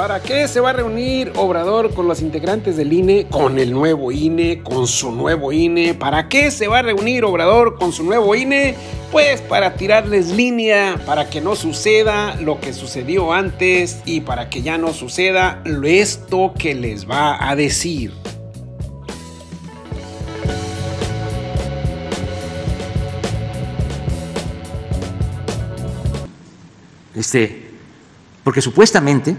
¿Para qué se va a reunir Obrador con los integrantes del INE, con el nuevo INE, con su nuevo INE? ¿Para qué se va a reunir Obrador con su nuevo INE? Pues para tirarles línea, para que no suceda lo que sucedió antes y para que ya no suceda esto que les va a decir. Este, porque supuestamente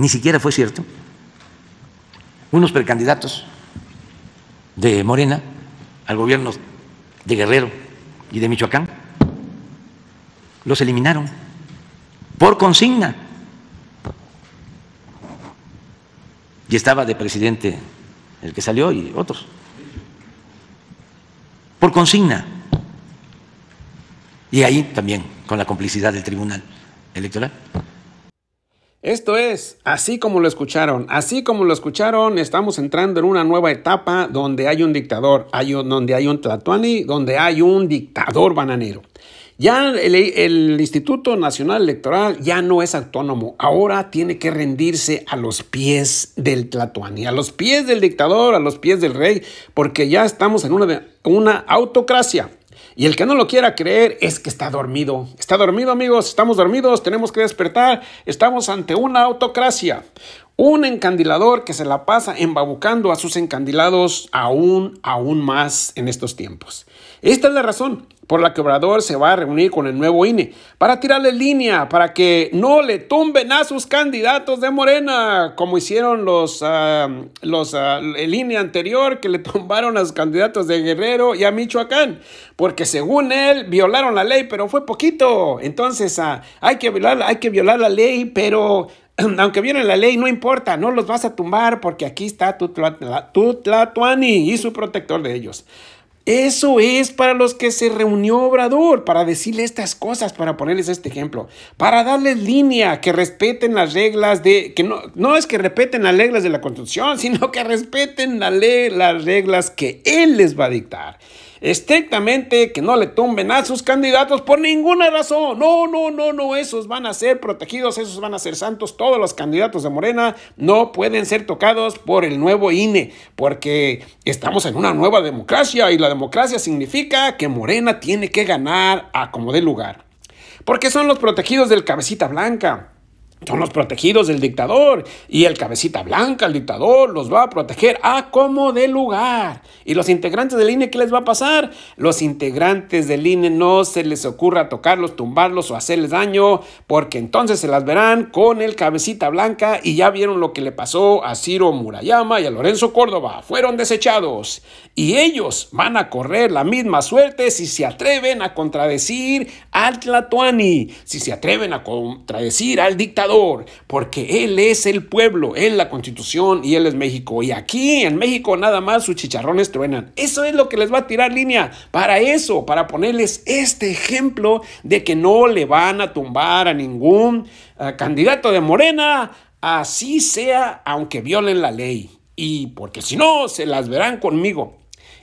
ni siquiera fue cierto, unos precandidatos de Morena al gobierno de Guerrero y de Michoacán, los eliminaron por consigna. Y estaba de presidente el que salió y otros. Por consigna. Y ahí también con la complicidad del Tribunal Electoral. Esto es, así como lo escucharon, así como lo escucharon, estamos entrando en una nueva etapa donde hay un dictador, donde hay un Tlatuani, donde hay un dictador bananero. Ya el, Instituto Nacional Electoral ya no es autónomo, ahora tiene que rendirse a los pies del Tlatuani, a los pies del dictador, a los pies del rey, porque ya estamos en una autocracia. Y el que no lo quiera creer es que está dormido. Está dormido amigos, estamos dormidos, tenemos que despertar. Estamos ante una autocracia. Un encandilador que se la pasa embabucando a sus encandilados aún, aún más en estos tiempos. Esta es la razón por la que Obrador se va a reunir con el nuevo INE para tirarle línea, para que no le tumben a sus candidatos de Morena, como hicieron los, ah, los ah, el INE anterior, que le tumbaron a sus candidatos de Guerrero y a Michoacán, porque según él violaron la ley, pero fue poquito. Entonces ah, hay, que violar, hay que violar la ley, pero aunque viene la ley, no importa, no los vas a tumbar porque aquí está Tutlatuani y su protector de ellos. Eso es para los que se reunió Obrador, para decirle estas cosas, para ponerles este ejemplo, para darles línea, que respeten las reglas de, que no, es que respeten las reglas de la construcción, sino que respeten la ley, las reglas que él les va a dictar estrictamente que no le tumben a sus candidatos por ninguna razón. No, no, no, no, esos van a ser protegidos, esos van a ser santos. Todos los candidatos de Morena no pueden ser tocados por el nuevo INE, porque estamos en una nueva democracia y la democracia significa que Morena tiene que ganar a como dé lugar. Porque son los protegidos del cabecita blanca. Son los protegidos del dictador y el cabecita blanca, el dictador, los va a proteger a ah, como de lugar. ¿Y los integrantes del INE qué les va a pasar? Los integrantes del INE no se les ocurra tocarlos, tumbarlos o hacerles daño, porque entonces se las verán con el cabecita blanca y ya vieron lo que le pasó a Ciro Murayama y a Lorenzo Córdoba. Fueron desechados y ellos van a correr la misma suerte si se atreven a contradecir al Tlatuani, si se atreven a contradecir al dictador porque Él es el pueblo, Él la constitución y Él es México. Y aquí en México nada más sus chicharrones truenan. Eso es lo que les va a tirar línea para eso, para ponerles este ejemplo de que no le van a tumbar a ningún eh, candidato de Morena, así sea, aunque violen la ley. Y porque si no, se las verán conmigo.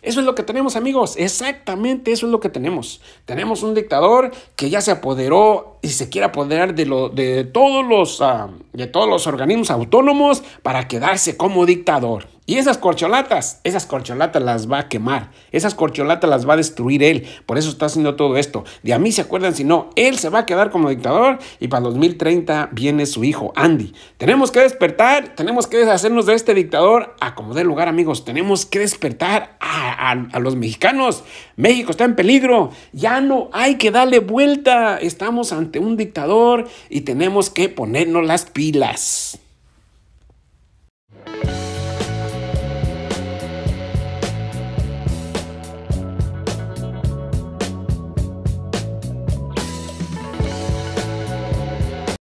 Eso es lo que tenemos amigos, exactamente eso es lo que tenemos. Tenemos un dictador que ya se apoderó y se quiere apoderar de, de, todos, los, ah, de todos los organismos autónomos para quedarse como dictador. Y esas corcholatas, esas corcholatas las va a quemar, esas corcholatas las va a destruir él. Por eso está haciendo todo esto. De a mí se acuerdan si no, él se va a quedar como dictador y para 2030 viene su hijo, Andy. Tenemos que despertar, tenemos que deshacernos de este dictador a ah, como lugar, amigos. Tenemos que despertar a, a los mexicanos. México está en peligro, ya no hay que darle vuelta. Estamos ante un dictador y tenemos que ponernos las pilas.